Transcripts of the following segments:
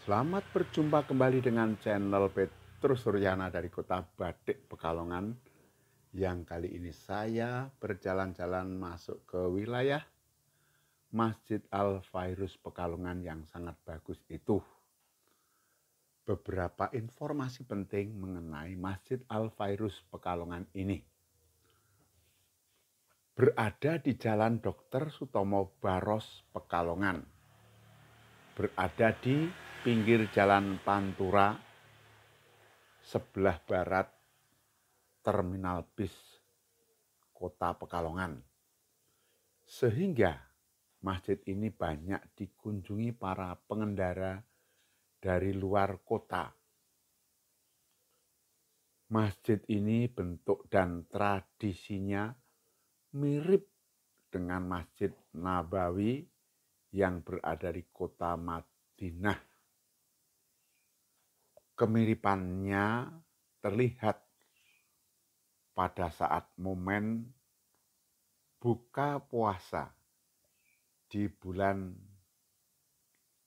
Selamat berjumpa kembali dengan channel Petrus Suryana dari kota Batik Pekalongan yang kali ini saya berjalan-jalan masuk ke wilayah Masjid Al-Fairus Pekalongan yang sangat bagus itu. Beberapa informasi penting mengenai Masjid Al-Fairus Pekalongan ini. Berada di Jalan Dr. Sutomo Baros Pekalongan. Berada di pinggir jalan Pantura, sebelah barat terminal bis kota Pekalongan. Sehingga masjid ini banyak dikunjungi para pengendara dari luar kota. Masjid ini bentuk dan tradisinya mirip dengan Masjid Nabawi yang berada di kota Madinah kemiripannya terlihat pada saat momen buka puasa di bulan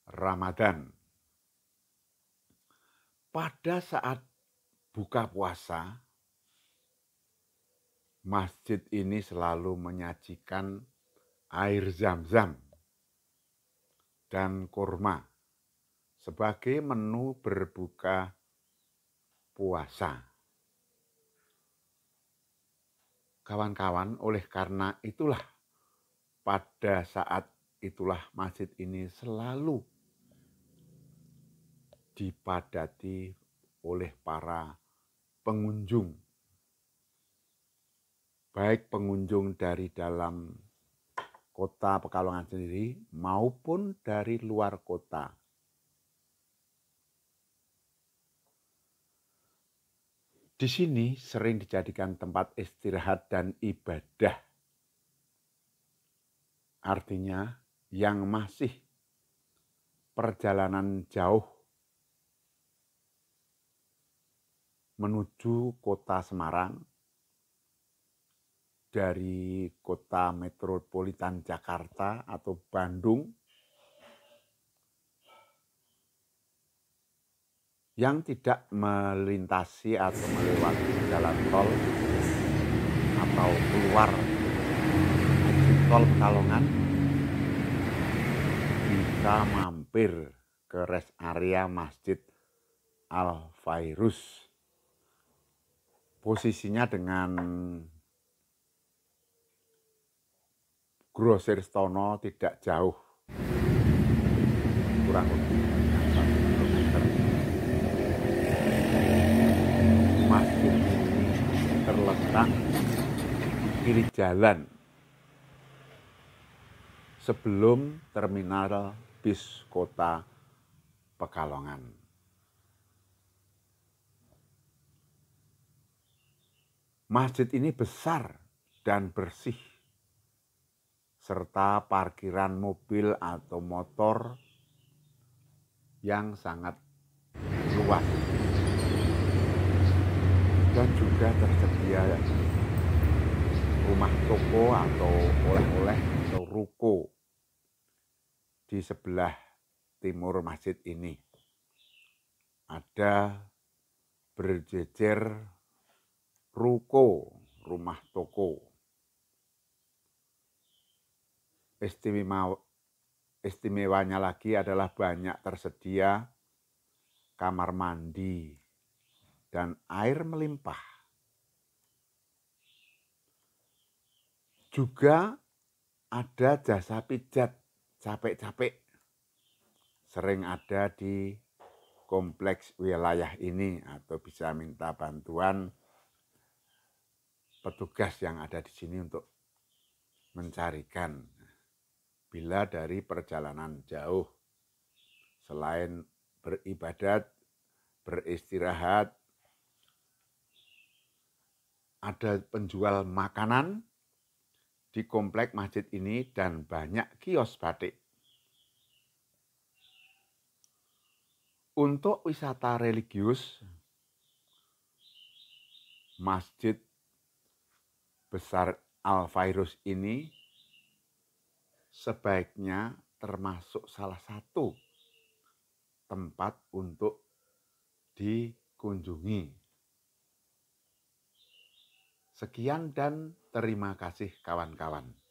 Ramadan. Pada saat buka puasa, masjid ini selalu menyajikan air zam-zam dan kurma sebagai menu berbuka puasa. Kawan-kawan, oleh karena itulah pada saat itulah masjid ini selalu dipadati oleh para pengunjung. Baik pengunjung dari dalam kota Pekalongan sendiri maupun dari luar kota. Di sini sering dijadikan tempat istirahat dan ibadah. Artinya, yang masih perjalanan jauh menuju kota Semarang dari kota metropolitan Jakarta atau Bandung yang tidak melintasi atau melewati jalan tol atau keluar tol Pekalongan bisa mampir ke rest area Masjid Al Fairus. Posisinya dengan Grosir Stono tidak jauh kurang lebih terletak kiri jalan sebelum terminal bis kota Pekalongan. Masjid ini besar dan bersih, serta parkiran mobil atau motor yang sangat luas dan juga tersedia rumah toko atau oleh-oleh atau ruko di sebelah timur masjid ini. Ada berjejer ruko, rumah toko. Istimewa, istimewanya lagi adalah banyak tersedia kamar mandi dan air melimpah. Juga ada jasa pijat capek-capek. Sering ada di kompleks wilayah ini atau bisa minta bantuan petugas yang ada di sini untuk mencarikan bila dari perjalanan jauh selain beribadat, beristirahat, ada penjual makanan di komplek masjid ini dan banyak kios batik. Untuk wisata religius, masjid besar Al-Fairus ini sebaiknya termasuk salah satu tempat untuk dikunjungi Sekian dan terima kasih kawan-kawan.